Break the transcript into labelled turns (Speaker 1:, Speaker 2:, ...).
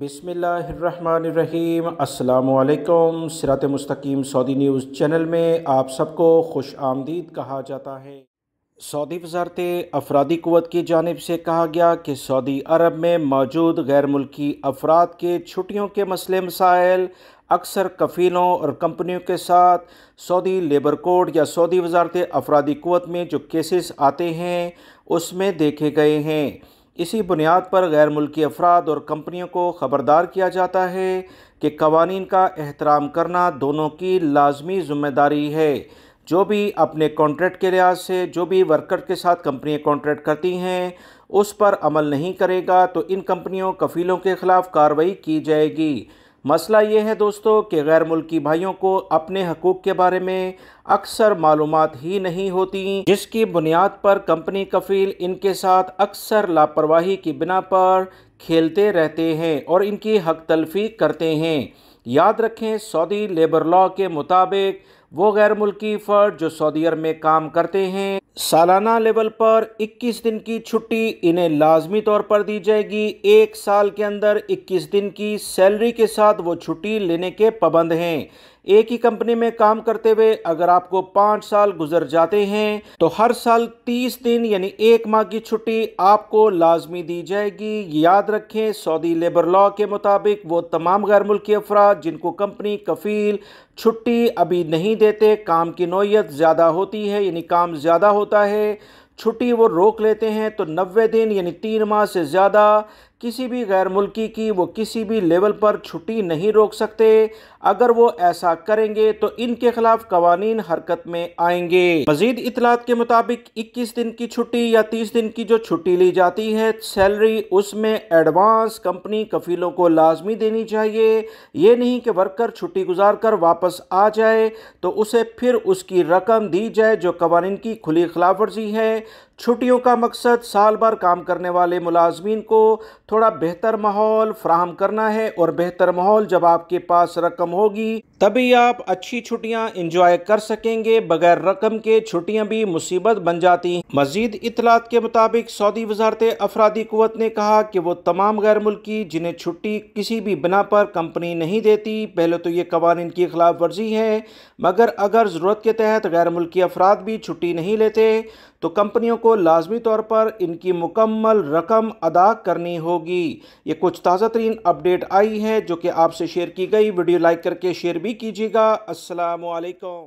Speaker 1: बिसमीम् अल्लाम सिरात मस्तकीम Saudi news channel में आप सबको खुश आमदीद कहा जाता है सऊदी वजारत अफरादी क़वत की जानब से कहा गया कि सऊदी अरब में मौजूद गैर मुल्की अफराद के छुट्टियों के मसले मसाइल अक्सर कफ़ीलों और कंपनियों के साथ सऊदी लेबर कोड या सऊदी वजारत अफरादी क़वत में जो केसेस आते हैं उसमें देखे गए हैं इसी बुनियाद पर गैर मुल्की अफराद और कंपनियों को ख़बरदार किया जाता है कि कवानीन का एहतराम करना दोनों की लाजमी ज़िम्मेदारी है जो भी अपने कॉन्ट्रैक्ट के लिहाज से जो भी वर्कर के साथ कंपनियाँ कॉन्ट्रैक्ट करती हैं उस पर अमल नहीं करेगा तो इन कंपनियों कफ़ीलों के ख़िलाफ़ कार्रवाई की जाएगी मसला ये है दोस्तों कि गैर मुल्की भाइयों को अपने हकूक़ के बारे में अक्सर मालूम ही नहीं होती जिसकी बुनियाद पर कंपनी कफील इनके साथ अक्सर लापरवाही की बिना पर खेलते रहते हैं और इनकी हक तलफी करते हैं याद रखें सऊदी लेबर लॉ के मुताबिक वो गैर मुल्की फर्ज जो सऊदी अरब में काम करते हैं सालाना लेवल पर 21 दिन की छुट्टी इन्हें लाजमी तौर पर दी जाएगी एक साल के अंदर 21 दिन की सैलरी के साथ वो छुट्टी लेने के पाबंद हैं एक ही कंपनी में काम करते हुए अगर आपको पाँच साल गुजर जाते हैं तो हर साल तीस दिन यानी एक माह की छुट्टी आपको लाजमी दी जाएगी याद रखें सऊदी लेबर लॉ के मुताबिक वो तमाम गैर मुल्की अफराद जिनको कंपनी कफील छुट्टी अभी नहीं देते काम की नोयत ज़्यादा होती है यानी काम ज़्यादा होता है छुट्टी वो रोक लेते हैं तो नब्बे दिन यानी तीन माह से ज़्यादा किसी भी गैर मुल्की की वो किसी भी लेवल पर छुट्टी नहीं रोक सकते अगर वो ऐसा करेंगे तो इनके खिलाफ कवानीन हरकत में आएंगे मजीद इतलात के मुताबिक इक्कीस दिन की छुट्टी या तीस दिन की जो छुट्टी ली जाती है सैलरी उसमें एडवांस कंपनी कफीलों को लाजमी देनी चाहिए ये नहीं कि वर्कर छुट्टी गुजार कर वापस आ जाए तो उसे फिर उसकी रकम दी जाए जो कवानीन की खुली खिलाफ वर्जी है छुट्टियों का मकसद साल भर काम करने वाले मुलाजमीन को थोड़ा बेहतर माहौल फ्राहम करना है और बेहतर माहौल जब आपके पास रकम होगी तभी आप अच्छी छुट्टियां इंजॉय कर सकेंगे बगैर रकम के छुट्टियां भी मुसीबत बन जाती हैं मजीद इतलात के मुताबिक सऊदी वजारत अफराधी कुत ने कहा कि वो तमाम गैर मुल्की जिन्हें छुट्टी किसी भी बिना पर कंपनी नहीं देती पहले तो ये कवानीन की खिलाफ वर्जी है मगर अगर ज़रूरत के तहत गैर मुल्की अफराद भी छुट्टी नहीं लेते तो कंपनियों को लाजमी तौर पर इनकी मुकम्मल रकम अदा करनी होगी ये कुछ ताज़ा तरीन अपडेट आई है जो कि आपसे शेयर की गई वीडियो लाइक करके शेयर भी कीजिएगा असलकम